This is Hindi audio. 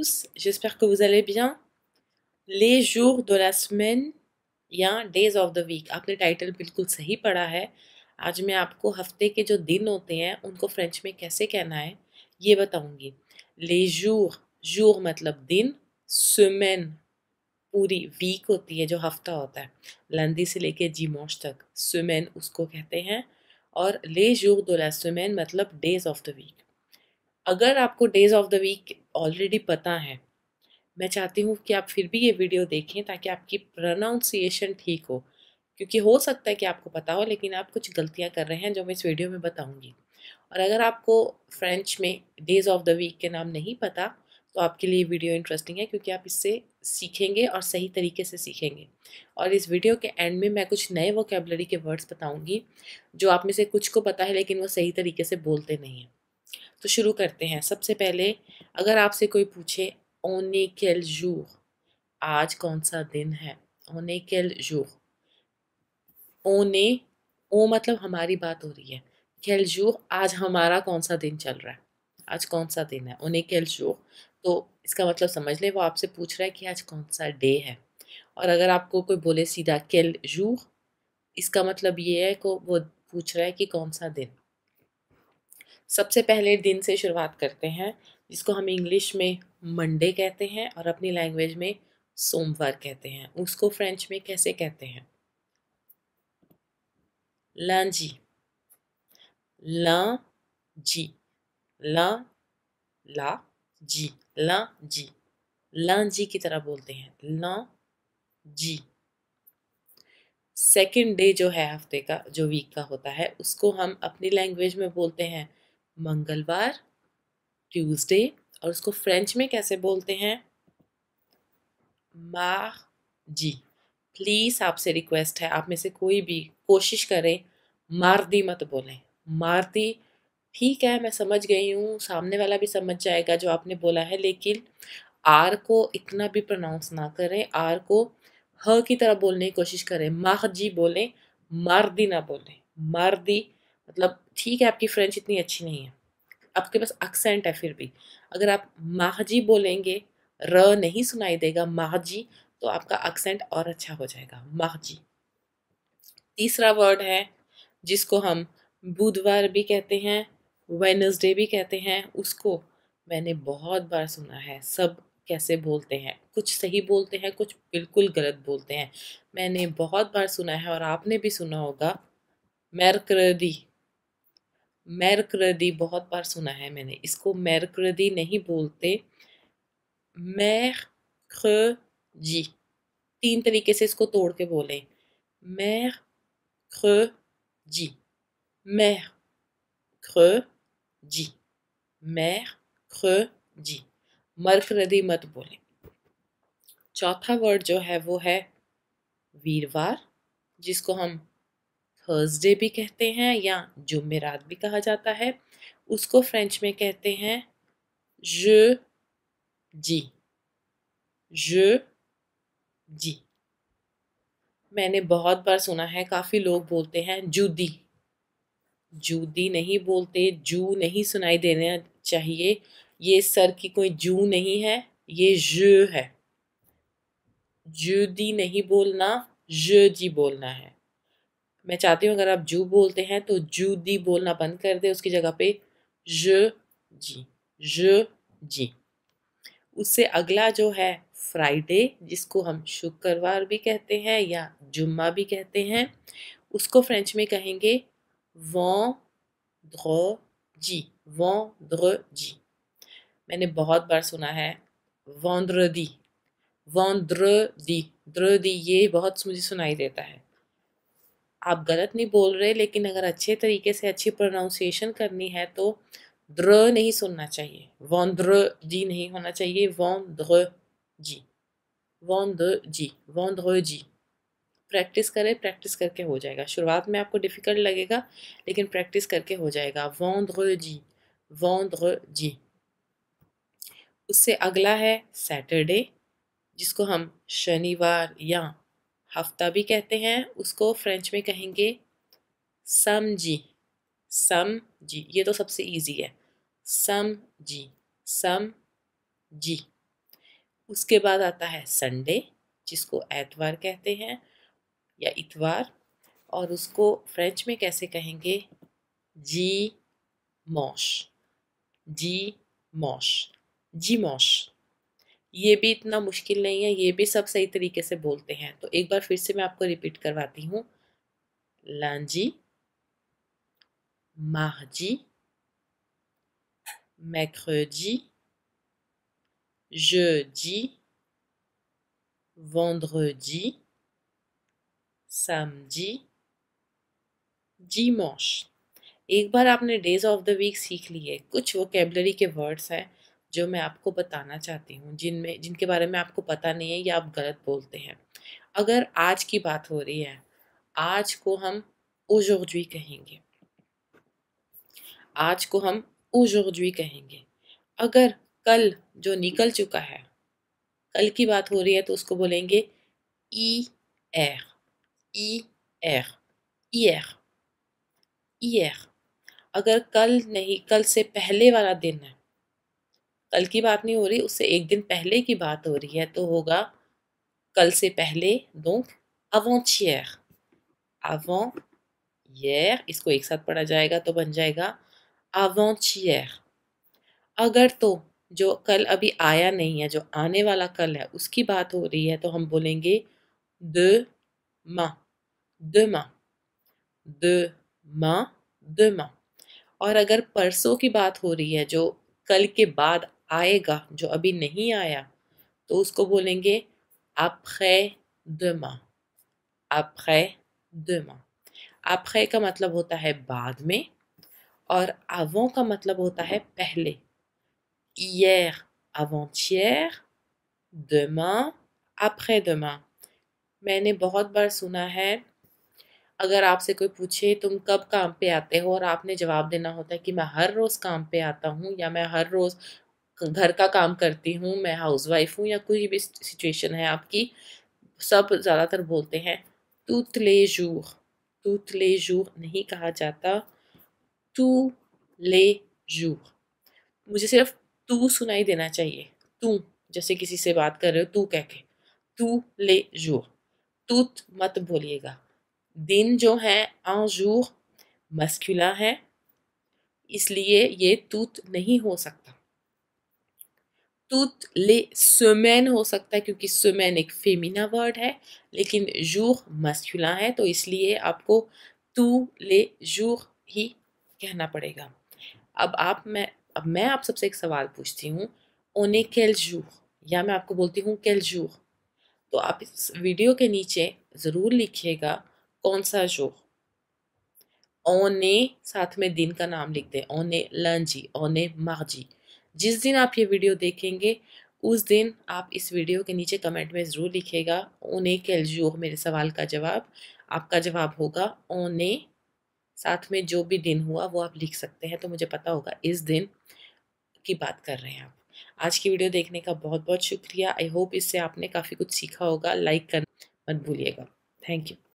tous, j'espère que vous allez bien. Les jours de la semaine या डेज ऑफ द वीक आपने टाइटल बिल्कुल सही पढ़ा है आज मैं आपको हफ्ते के जो दिन होते हैं उनको फ्रेंच में कैसे कहना है ये बताऊंगी ले जोर जोर मतलब दिन सुमेन पूरी वीक होती है जो हफ्ता होता है लंदी से लेके जीमोश तक सुमेन उसको कहते हैं और ले जोर दो ला मतलब डेज ऑफ द वीक अगर आपको days of the week already पता है मैं चाहती हूँ कि आप फिर भी ये वीडियो देखें ताकि आपकी प्रोनाउंसिएशन ठीक हो क्योंकि हो सकता है कि आपको पता हो लेकिन आप कुछ गलतियाँ कर रहे हैं जो मैं इस वीडियो में बताऊँगी और अगर आपको फ्रेंच में डेज ऑफ द वीक के नाम नहीं पता तो आपके लिए वीडियो इंटरेस्टिंग है क्योंकि आप इससे सीखेंगे और सही तरीके से सीखेंगे और इस वीडियो के एंड में मैं कुछ नए वोकेबलरी के वर्ड्स बताऊंगी जो आप में से कुछ को पता है लेकिन वो सही तरीके से बोलते नहीं हैं तो शुरू करते हैं सबसे पहले अगर आपसे कोई पूछे ओने केल जूर आज कौन सा दिन है ओने केल जूर ओने ओ मतलब हमारी बात हो रही है केल जूर आज हमारा कौन सा दिन चल रहा है आज कौन सा दिन है ओने केल जूर तो इसका मतलब समझ ले वो आपसे पूछ रहा है कि आज कौन सा डे है और अगर आपको कोई बोले सीधा केल जूर इसका मतलब ये है को वो पूछ रहा है कि कौन सा दिन सबसे पहले दिन से शुरुआत करते हैं जिसको हम इंग्लिश में मंडे कहते हैं और अपनी लैंग्वेज में सोमवार कहते हैं उसको फ्रेंच में कैसे कहते हैं जी ला जी ला ला जी ला जी ला जी की तरह बोलते हैं ला जी सेकेंड डे जो है हफ्ते का जो वीक का होता है उसको हम अपनी लैंग्वेज में बोलते हैं मंगलवार ट्यूसडे और उसको फ्रेंच में कैसे बोलते हैं माह जी प्लीज़ आपसे रिक्वेस्ट है आप में से कोई भी कोशिश करें मारदी मत बोलें मारदी ठीक है मैं समझ गई हूँ सामने वाला भी समझ जाएगा जो आपने बोला है लेकिन आर को इतना भी प्रोनाउंस ना करें आर को ह की तरह बोलने की कोशिश करें माह जी बोलें मारदी ना बोलें मारदी मतलब ठीक है आपकी फ्रेंच इतनी अच्छी नहीं है आपके पास एक्सेंट है फिर भी अगर आप माहजी बोलेंगे र नहीं सुनाई देगा माहजी तो आपका एक्सेंट और अच्छा हो जाएगा माहजी तीसरा वर्ड है जिसको हम बुधवार भी कहते हैं वेनसडे भी कहते हैं उसको मैंने बहुत बार सुना है सब कैसे बोलते हैं कुछ सही बोलते हैं कुछ बिल्कुल गलत बोलते हैं मैंने बहुत बार सुना है और आपने भी सुना होगा मैरक्रदी मैरक्रदी बहुत बार सुना है मैंने इसको मैरक्रदी नहीं बोलते ख जी तीन तरीके से इसको तोड़ के बोलें ख ख जी जी मैरक्रजी ख जी मरक्रदी मत बोलें चौथा वर्ड जो है वो है वीरवार जिसको हम थर्सडे भी कहते हैं या जुमेरात भी कहा जाता है उसको फ्रेंच में कहते हैं ज जी ज जी मैंने बहुत बार सुना है काफ़ी लोग बोलते हैं जूदी जूदी नहीं बोलते जू नहीं सुनाई देना चाहिए ये सर की कोई जू नहीं है ये ज है जूदी नहीं बोलना ज जी बोलना है मैं चाहती हूँ अगर आप जू बोलते हैं तो जू दी बोलना बंद कर दे उसकी जगह पे ज जी ज जी उससे अगला जो है फ्राइडे जिसको हम शुक्रवार भी कहते हैं या जुम्मा भी कहते हैं उसको फ्रेंच में कहेंगे वॉ जी वॉ जी मैंने बहुत बार सुना है दी वॉन्द्रदी द्रदी ये बहुत मुझे सुनाई देता है आप गलत नहीं बोल रहे लेकिन अगर अच्छे तरीके से अच्छी प्रोनाउंसिएशन करनी है तो द्र नहीं सुनना चाहिए द्र जी नहीं होना चाहिए वौंद्र जी वौंद्र जी वौंद्र जी प्रैक्टिस करें प्रैक्टिस करके हो जाएगा शुरुआत में आपको डिफ़िकल्ट लगेगा लेकिन प्रैक्टिस करके हो जाएगा वौंद्र जी वौंद्र जी उससे अगला है सैटरडे जिसको हम शनिवार या हफ्ता भी कहते हैं उसको फ्रेंच में कहेंगे सम जी सम जी ये तो सबसे इजी है सम जी सम जी उसके बाद आता है संडे जिसको एतवार कहते हैं या इतवार और उसको फ्रेंच में कैसे कहेंगे जी मॉश जी मॉश जी मॉश ये भी इतना मुश्किल नहीं है ये भी सब सही तरीके से बोलते हैं तो एक बार फिर से मैं आपको रिपीट करवाती हूँ लांजी mardi, जी jeudi, समी जी मोश एक बार आपने डेज ऑफ द वीक सीख लिए कुछ वोकेबलरी के वर्ड्स हैं जो मैं आपको बताना चाहती हूँ जिनमें जिनके बारे में आपको पता नहीं है या आप गलत बोलते हैं अगर आज की बात हो रही है आज को हम ओजोरजुई कहेंगे आज को हम ओजोरजुई कहेंगे अगर कल जो निकल चुका है कल की बात हो रही है तो उसको बोलेंगे ई एर ई एर ई एर ई एर अगर कल नहीं कल से पहले वाला दिन है कल की बात नहीं हो रही उससे एक दिन पहले की बात हो रही है तो होगा कल से पहले दो avant-hier यर इसको एक साथ पढ़ा जाएगा तो बन जाएगा avant अगर तो जो कल अभी आया नहीं है जो आने वाला कल है उसकी बात हो रही है तो हम बोलेंगे द मा द मा द मा द मा और अगर परसों की बात हो रही है जो कल के बाद आएगा जो अभी नहीं आया तो उसको बोलेंगे après demain après demain après का मतलब होता है बाद में और avant का मतलब होता है पहले hier avant-hier demain après demain मैंने बहुत बार सुना है अगर आपसे कोई पूछे तुम कब काम पे आते हो और आपने जवाब देना होता है कि मैं हर रोज़ काम पे आता हूँ या मैं हर रोज़ घर का काम करती हूँ मैं हाउस वाइफ हूँ या कोई भी सिचुएशन है आपकी सब ज़्यादातर बोलते हैं तूत ले जूर तूत ले जूर नहीं कहा जाता तू ले जूर मुझे सिर्फ तू सुनाई देना चाहिए तू जैसे किसी से बात कर रहे हो तू कह के तू ले जूर तूत मत बोलिएगा दिन जो है आ जूर मस्क्यूला है इसलिए ये तूत नहीं हो सकता toutes les semaines हो सकता है क्योंकि semaine एक फेमिना वर्ड है लेकिन jour masculin है तो इसलिए आपको tous les jours ही कहना पड़ेगा अब आप मैं अब मैं आप सबसे एक सवाल पूछती हूँ ओने quel jour या मैं आपको बोलती हूँ quel jour तो आप इस वीडियो के नीचे ज़रूर लिखिएगा कौन सा जोर ओने साथ में दिन का नाम लिख दें ओने लंजी ओने मार्जी जिस दिन आप ये वीडियो देखेंगे उस दिन आप इस वीडियो के नीचे कमेंट में ज़रूर लिखेगा ओने कैल जो मेरे सवाल का जवाब आपका जवाब होगा ओने साथ में जो भी दिन हुआ वो आप लिख सकते हैं तो मुझे पता होगा इस दिन की बात कर रहे हैं आप आज की वीडियो देखने का बहुत बहुत शुक्रिया आई होप इससे आपने काफ़ी कुछ सीखा होगा लाइक करना मत भूलिएगा थैंक यू